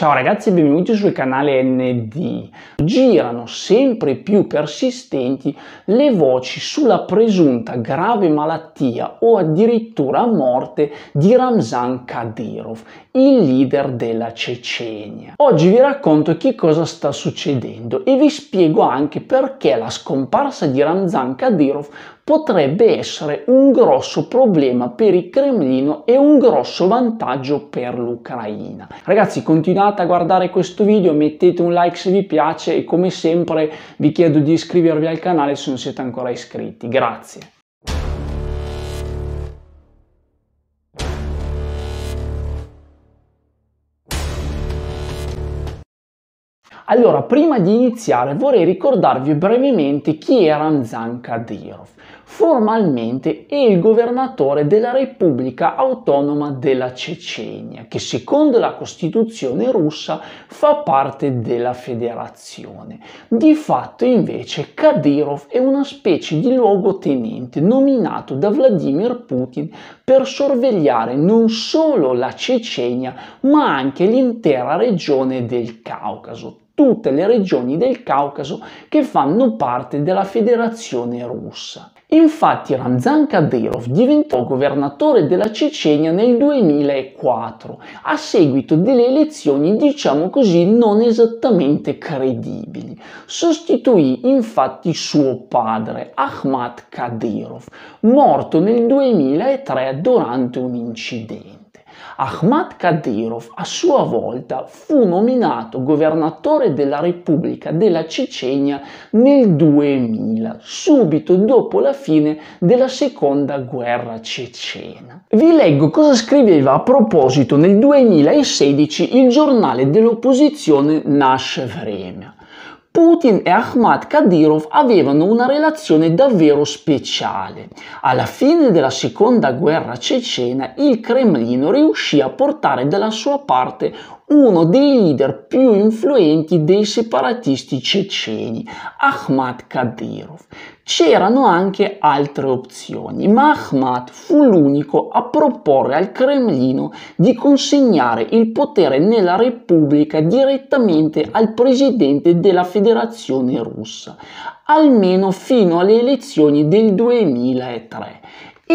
Ciao ragazzi e benvenuti sul canale ND. Girano sempre più persistenti le voci sulla presunta grave malattia o addirittura morte di Ramzan Kadyrov, il leader della Cecenia. Oggi vi racconto che cosa sta succedendo e vi spiego anche perché la scomparsa di Ramzan Kadyrov potrebbe essere un grosso problema per il Cremlino e un grosso vantaggio per l'Ucraina. Ragazzi, continuate andate a guardare questo video mettete un like se vi piace e come sempre vi chiedo di iscrivervi al canale se non siete ancora iscritti. Grazie. Allora, prima di iniziare vorrei ricordarvi brevemente chi era Ramzan formalmente è il governatore della Repubblica Autonoma della Cecenia, che secondo la Costituzione russa fa parte della federazione. Di fatto invece Kadyrov è una specie di luogotenente nominato da Vladimir Putin per sorvegliare non solo la Cecenia ma anche l'intera regione del Caucaso, tutte le regioni del Caucaso che fanno parte della federazione russa. Infatti Ramzan Kadyrov diventò governatore della Cecenia nel 2004, a seguito delle elezioni diciamo così non esattamente credibili. Sostituì infatti suo padre, Ahmad Kadyrov, morto nel 2003 durante un incidente. Ahmad Kadyrov a sua volta fu nominato governatore della Repubblica della Cecenia nel 2000, subito dopo la fine della seconda guerra cecena. Vi leggo cosa scriveva a proposito nel 2016 il giornale dell'opposizione Nash Vremia. Putin e Ahmad Kadyrov avevano una relazione davvero speciale. Alla fine della seconda guerra cecena il Cremlino riuscì a portare dalla sua parte uno dei leader più influenti dei separatisti ceceni, Ahmad Kadyrov. C'erano anche altre opzioni, ma Ahmad fu l'unico a proporre al Cremlino di consegnare il potere nella Repubblica direttamente al presidente della Federazione russa, almeno fino alle elezioni del 2003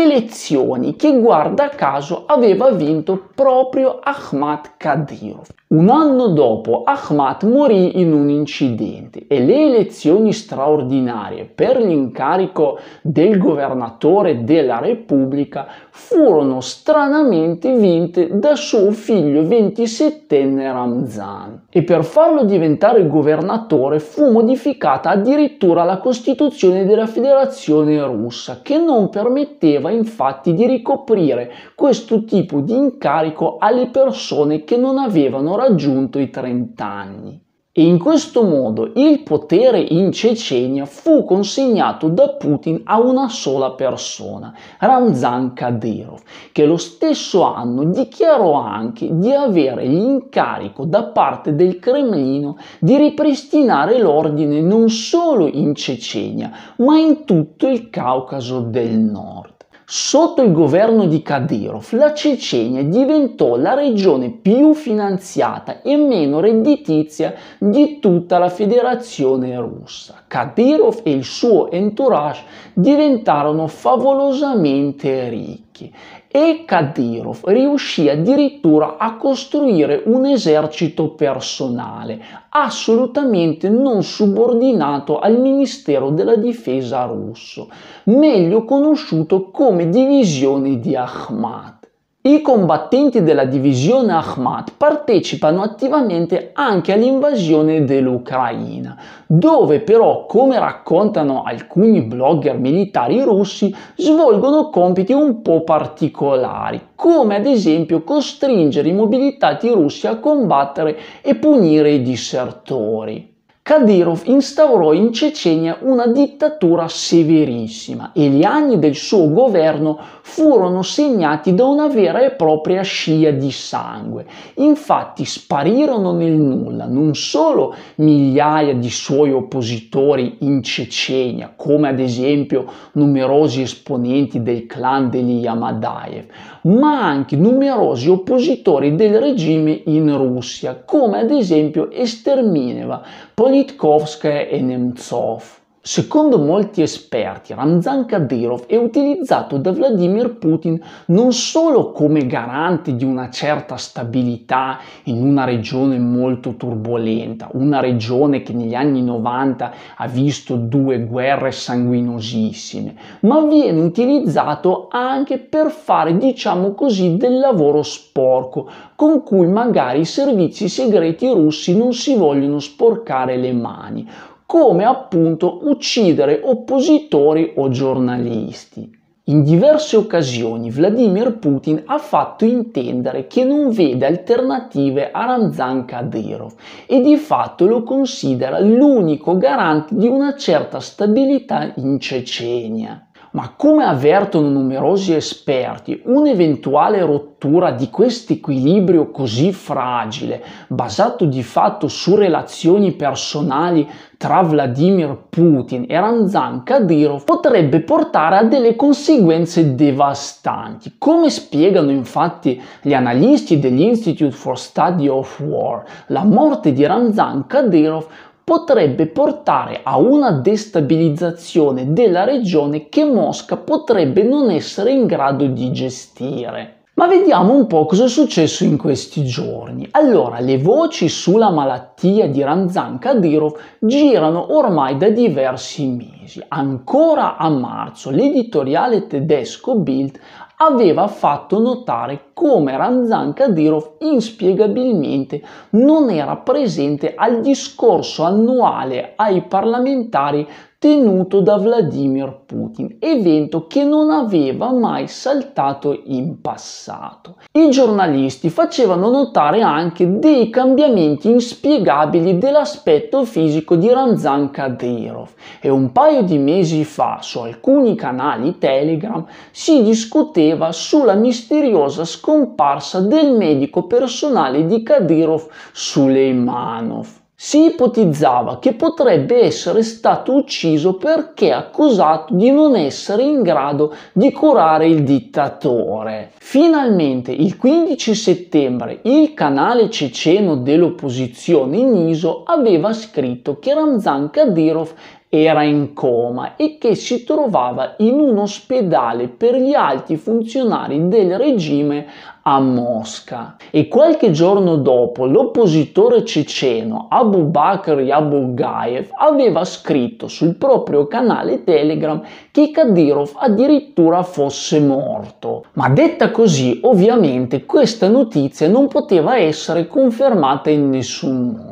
elezioni che guarda caso aveva vinto proprio Ahmad Kadyrov. Un anno dopo Ahmad morì in un incidente e le elezioni straordinarie per l'incarico del governatore della Repubblica furono stranamente vinte da suo figlio 27enne Ramzan. E per farlo diventare governatore fu modificata addirittura la Costituzione della Federazione Russa che non permetteva chiedeva infatti di ricoprire questo tipo di incarico alle persone che non avevano raggiunto i 30 anni. E in questo modo il potere in Cecenia fu consegnato da Putin a una sola persona, Ramzan Kadyrov, che lo stesso anno dichiarò anche di avere l'incarico da parte del Cremlino di ripristinare l'ordine non solo in Cecenia, ma in tutto il Caucaso del Nord. Sotto il governo di Kadyrov, la Cecenia diventò la regione più finanziata e meno redditizia di tutta la federazione russa. Kadyrov e il suo entourage diventarono favolosamente ricchi e Kadyrov riuscì addirittura a costruire un esercito personale, assolutamente non subordinato al Ministero della Difesa russo, meglio conosciuto come divisione di Ahmad. I combattenti della divisione Ahmad partecipano attivamente anche all'invasione dell'Ucraina, dove però, come raccontano alcuni blogger militari russi, svolgono compiti un po' particolari, come ad esempio costringere i mobilitati russi a combattere e punire i dissertori. Kadyrov instaurò in Cecenia una dittatura severissima e gli anni del suo governo furono segnati da una vera e propria scia di sangue. Infatti sparirono nel nulla non solo migliaia di suoi oppositori in Cecenia, come ad esempio numerosi esponenti del clan degli Yamadaev, ma anche numerosi oppositori del regime in Russia, come ad esempio Estermineva, Politkovskaya e Nemtsov. Secondo molti esperti, Ramzan Kadyrov è utilizzato da Vladimir Putin non solo come garante di una certa stabilità in una regione molto turbolenta, una regione che negli anni 90 ha visto due guerre sanguinosissime, ma viene utilizzato anche per fare, diciamo così, del lavoro sporco, con cui magari i servizi segreti russi non si vogliono sporcare le mani come appunto uccidere oppositori o giornalisti. In diverse occasioni Vladimir Putin ha fatto intendere che non vede alternative a Ramzan Kadyrov e di fatto lo considera l'unico garante di una certa stabilità in Cecenia ma come avvertono numerosi esperti, un'eventuale rottura di questo equilibrio così fragile, basato di fatto su relazioni personali tra Vladimir Putin e Ramzan Kadyrov, potrebbe portare a delle conseguenze devastanti. Come spiegano infatti gli analisti dell'Institute for Study of War, la morte di Ramzan Kadyrov potrebbe portare a una destabilizzazione della regione che Mosca potrebbe non essere in grado di gestire. Ma vediamo un po' cosa è successo in questi giorni. Allora, le voci sulla malattia di Ramzan Kadyrov girano ormai da diversi mesi. Ancora a marzo l'editoriale tedesco Bild aveva fatto notare come Ranzan Kadyrov inspiegabilmente non era presente al discorso annuale ai parlamentari tenuto da Vladimir Putin, evento che non aveva mai saltato in passato. I giornalisti facevano notare anche dei cambiamenti inspiegabili dell'aspetto fisico di Ramzan Kadyrov e un paio di mesi fa su alcuni canali Telegram si discuteva sulla misteriosa scomparsa del medico personale di Kadyrov Suleimanov si ipotizzava che potrebbe essere stato ucciso perché accusato di non essere in grado di curare il dittatore. Finalmente, il 15 settembre, il canale ceceno dell'opposizione in ISO aveva scritto che Ramzan Kadyrov era in coma e che si trovava in un ospedale per gli alti funzionari del regime a Mosca. E qualche giorno dopo l'oppositore ceceno Abu Bakr Yabugayev aveva scritto sul proprio canale Telegram che Kadyrov addirittura fosse morto. Ma detta così, ovviamente, questa notizia non poteva essere confermata in nessun modo.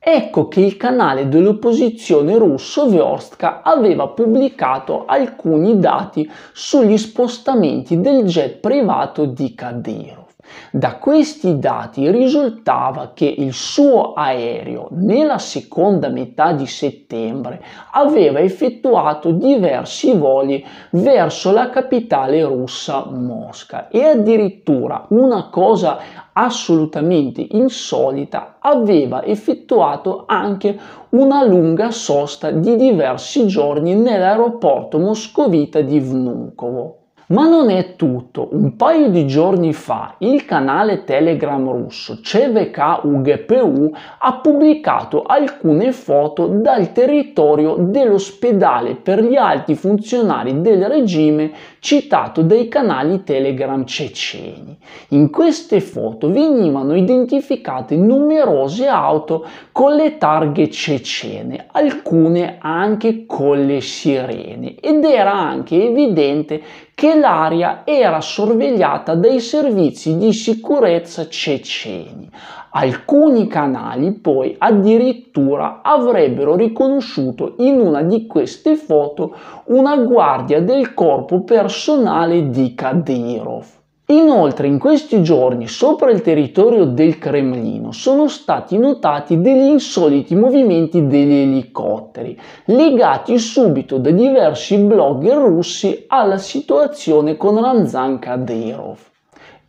Ecco che il canale dell'opposizione russo Vyorstka aveva pubblicato alcuni dati sugli spostamenti del jet privato di Kadyrov. Da questi dati risultava che il suo aereo nella seconda metà di settembre aveva effettuato diversi voli verso la capitale russa Mosca e addirittura una cosa assolutamente insolita aveva effettuato anche una lunga sosta di diversi giorni nell'aeroporto moscovita di Vnukovo. Ma non è tutto. Un paio di giorni fa il canale Telegram russo CVK UGPU ha pubblicato alcune foto dal territorio dell'ospedale per gli alti funzionari del regime citato dai canali Telegram ceceni. In queste foto venivano identificate numerose auto con le targhe cecene, alcune anche con le sirene ed era anche evidente che l'area era sorvegliata dai servizi di sicurezza ceceni. Alcuni canali poi addirittura avrebbero riconosciuto in una di queste foto una guardia del corpo personale di Kadyrov. Inoltre in questi giorni sopra il territorio del Cremlino sono stati notati degli insoliti movimenti degli elicotteri, legati subito da diversi blogger russi alla situazione con Ramzan Kadyrov.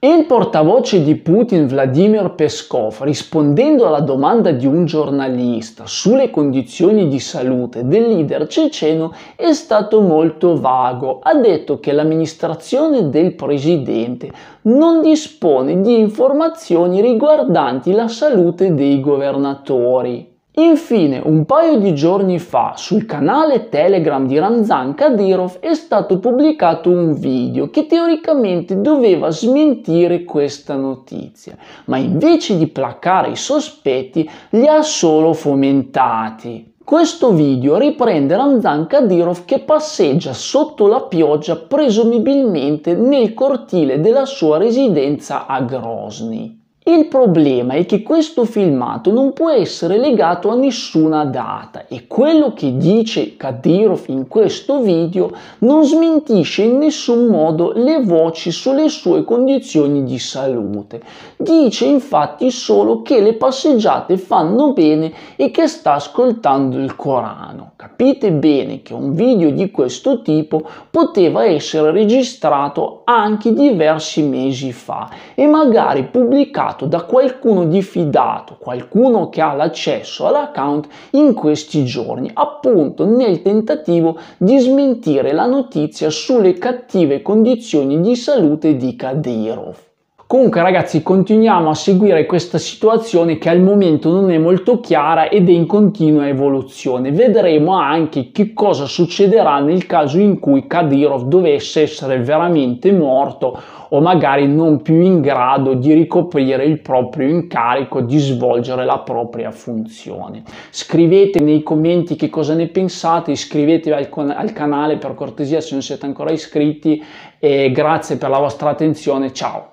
Il portavoce di Putin Vladimir Peskov, rispondendo alla domanda di un giornalista sulle condizioni di salute del leader ceceno, è stato molto vago. Ha detto che l'amministrazione del presidente non dispone di informazioni riguardanti la salute dei governatori. Infine, un paio di giorni fa, sul canale Telegram di Ramzan Kadyrov è stato pubblicato un video che teoricamente doveva smentire questa notizia, ma invece di placare i sospetti li ha solo fomentati. Questo video riprende Ramzan Kadyrov che passeggia sotto la pioggia presumibilmente nel cortile della sua residenza a Grozny. Il problema è che questo filmato non può essere legato a nessuna data e quello che dice Kadyrov in questo video non smentisce in nessun modo le voci sulle sue condizioni di salute. Dice infatti solo che le passeggiate fanno bene e che sta ascoltando il Corano. Capite bene che un video di questo tipo poteva essere registrato anche diversi mesi fa e magari pubblicato da qualcuno di fidato, qualcuno che ha l'accesso all'account in questi giorni, appunto nel tentativo di smentire la notizia sulle cattive condizioni di salute di Kadirov. Comunque ragazzi continuiamo a seguire questa situazione che al momento non è molto chiara ed è in continua evoluzione. Vedremo anche che cosa succederà nel caso in cui Kadyrov dovesse essere veramente morto o magari non più in grado di ricoprire il proprio incarico, di svolgere la propria funzione. Scrivete nei commenti che cosa ne pensate, iscrivetevi al, con- al canale per cortesia se non siete ancora iscritti e grazie per la vostra attenzione, ciao!